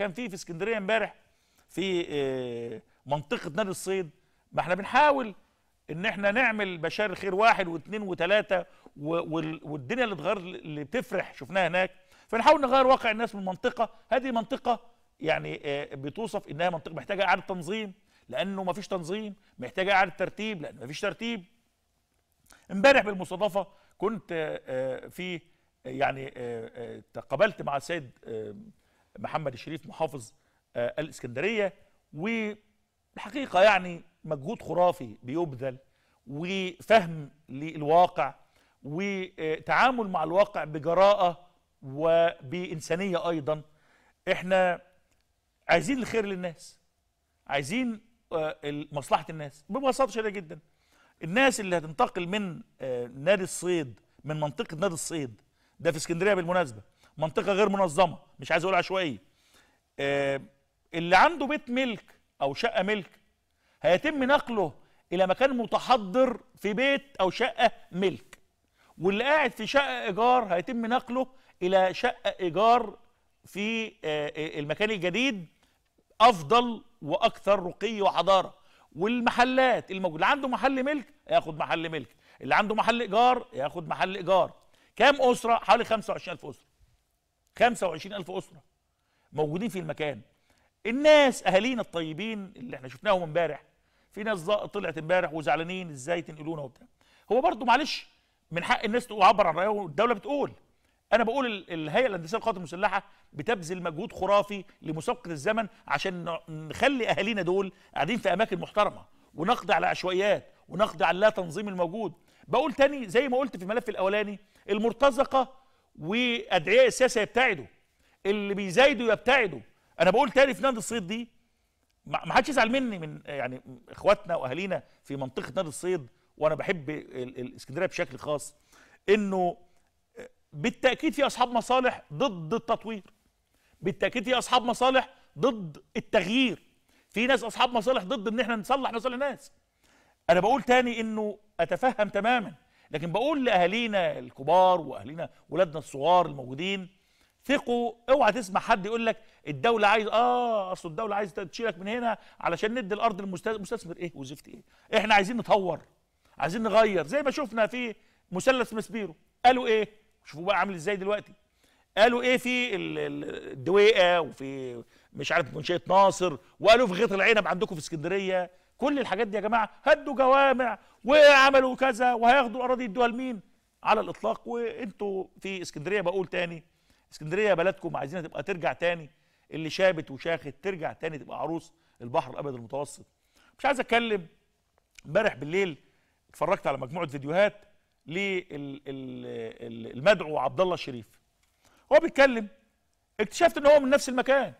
كان في في اسكندريه امبارح في آه، منطقه نادي الصيد ما احنا بنحاول ان احنا نعمل بشار الخير واحد واثنين وثلاثه والدنيا اللي اتغير اللي بتفرح شفناها هناك فنحاول نغير واقع الناس من المنطقه هذه منطقه يعني آه، بتوصف انها منطقه محتاجه اعاده تنظيم لانه ما فيش تنظيم محتاجه اعاده ترتيب لانه ما فيش ترتيب امبارح بالمصادفه كنت آه، في يعني تقابلت مع السيد محمد الشريف محافظ آه، الاسكندريه والحقيقه يعني مجهود خرافي بيبذل وفهم للواقع وتعامل مع الواقع بجراءه وبانسانيه ايضا احنا عايزين الخير للناس عايزين آه، مصلحه الناس ببساطه شديده جدا الناس اللي هتنتقل من آه، نادي الصيد من منطقه نادي الصيد ده في اسكندريه بالمناسبه منطقه غير منظمه مش عايز اقول عشوائيه آه، اللي عنده بيت ملك او شقه ملك هيتم نقله الى مكان متحضر في بيت او شقه ملك واللي قاعد في شقه ايجار هيتم نقله الى شقه ايجار في آه، آه، المكان الجديد افضل واكثر رقي وحضاره والمحلات الموجوده اللي عنده محل ملك ياخد محل ملك اللي عنده محل ايجار ياخد محل ايجار كام اسره حوالي 25000 اسره 25000 اسره موجودين في المكان الناس اهالينا الطيبين اللي احنا شفناهم امبارح في ناس طلعت امبارح وزعلانين ازاي تنقلونا وبتاع هو برضه معلش من حق الناس تعبر عن رايها والدوله بتقول انا بقول الهيئه الهندسيه للقوات المسلحه بتبذل مجهود خرافي لمسابقه الزمن عشان نخلي اهالينا دول قاعدين في اماكن محترمه ونقضي على عشوائيات ونقضي على اللا تنظيم الموجود بقول تاني زي ما قلت في الملف الاولاني المرتزقه وادعياء السياسه يبتعدوا اللي بيزايدوا يبتعدوا انا بقول تاني في نادي الصيد دي ما حدش يزعل مني من يعني اخواتنا واهالينا في منطقه نادي الصيد وانا بحب الاسكندريه بشكل خاص انه بالتاكيد في اصحاب مصالح ضد التطوير بالتاكيد في اصحاب مصالح ضد التغيير في ناس اصحاب مصالح ضد ان احنا نصلح مصالح ناس انا بقول تاني انه اتفهم تماما لكن بقول لاهالينا الكبار واهالينا ولادنا الصغار الموجودين ثقوا اوعى تسمع حد يقول لك الدوله عايز اه اصل الدوله عايز تشيلك من هنا علشان ندي الارض للمستثمر ايه وزفت ايه احنا عايزين نطور عايزين نغير زي ما شفنا في مثلث ماسبيرو قالوا ايه شوفوا بقى عامل ازاي دلوقتي قالوا ايه في الدويقه وفي مش عارف منشيه ناصر وقالوا في غيط العنب عندكم في اسكندريه كل الحاجات دي يا جماعه هدوا جوامع وعملوا كذا وهياخدوا الاراضي يدوها لمين على الاطلاق وانتوا في اسكندريه بقول تاني اسكندريه بلدكم عايزينها تبقى ترجع تاني اللي شابت وشاخت ترجع تاني تبقى عروس البحر الابيض المتوسط مش عايز اتكلم امبارح بالليل اتفرجت على مجموعه فيديوهات للمدعو عبد الله الشريف هو بيتكلم اكتشفت ان هو من نفس المكان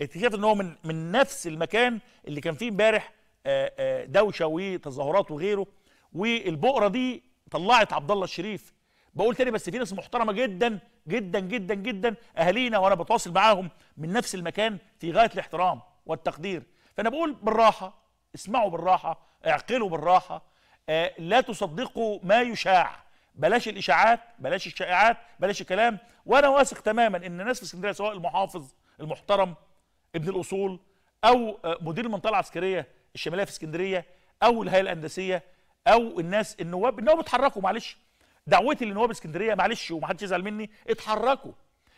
اكتشفت ان هو من من نفس المكان اللي كان فيه امبارح آه، آه، دوشه وتظاهرات وغيره والبؤره دي طلعت عبد الله الشريف بقول تاني بس في ناس محترمه جدا جدا جدا جدا اهالينا وانا بتواصل معاهم من نفس المكان في غايه الاحترام والتقدير فانا بقول بالراحه اسمعوا بالراحه اعقلوا بالراحه آه لا تصدقوا ما يشاع بلاش الاشاعات بلاش الشائعات بلاش الكلام وانا واثق تماما ان الناس في اسكندريه سواء المحافظ المحترم ابن الاصول او آه، مدير المنطقه العسكريه الشماليه في اسكندريه او الهيئه الهندسيه او الناس النواب النواب اتحركوا معلش دعوتي لنواب اسكندريه معلش ومحدش يزعل مني اتحركوا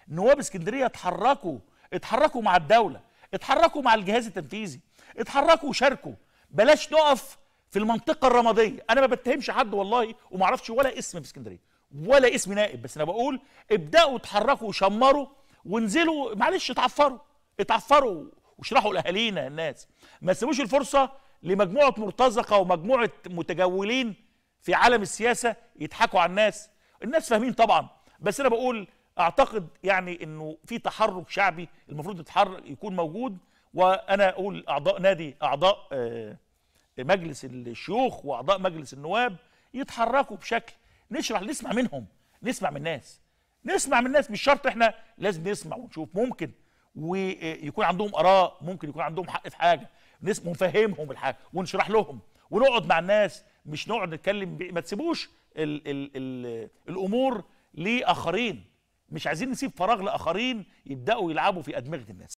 نواب اسكندريه اتحركوا اتحركوا مع الدوله اتحركوا مع الجهاز التنفيذي اتحركوا وشاركوا بلاش نقف في المنطقه الرماديه انا ما بتهمش حد والله وما اعرفش ولا اسم في اسكندريه ولا اسم نائب بس انا بقول ابداوا اتحركوا وشمروا وانزلوا معلش اتعفروا اتعفروا واشرحوا لاهالينا الناس ما تسيبوش الفرصه لمجموعه مرتزقه ومجموعه متجولين في عالم السياسه يضحكوا على الناس الناس فاهمين طبعا بس انا بقول اعتقد يعني انه في تحرك شعبي المفروض يتحرك يكون موجود وانا اقول اعضاء نادي اعضاء آه، مجلس الشيوخ واعضاء مجلس النواب يتحركوا بشكل نشرح نسمع منهم نسمع من الناس نسمع من الناس مش شرط احنا لازم نسمع ونشوف ممكن ويكون عندهم اراء ممكن يكون عندهم حق في حاجه نسمع ونفهمهم الحاجه ونشرح لهم ونقعد مع الناس مش نقعد نتكلم ما تسيبوش الـ الـ الـ الامور لاخرين مش عايزين نسيب فراغ لاخرين يبداوا يلعبوا في ادمغه الناس